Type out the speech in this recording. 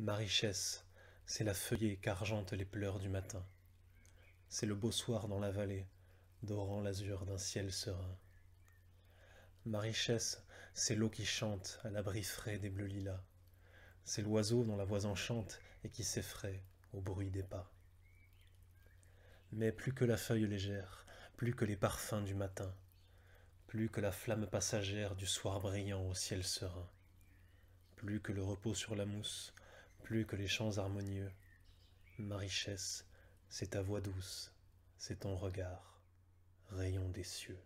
Ma richesse, c'est la feuillée qu'argentent les pleurs du matin. C'est le beau soir dans la vallée, dorant l'azur d'un ciel serein. Ma richesse, c'est l'eau qui chante à l'abri frais des bleus lilas. C'est l'oiseau dont la voix enchante et qui s'effraie au bruit des pas. Mais plus que la feuille légère, plus que les parfums du matin, plus que la flamme passagère du soir brillant au ciel serein, plus que le repos sur la mousse, plus que les chants harmonieux. Ma richesse, c'est ta voix douce, c'est ton regard, rayon des cieux.